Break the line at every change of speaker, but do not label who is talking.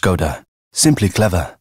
Skoda. Simply clever.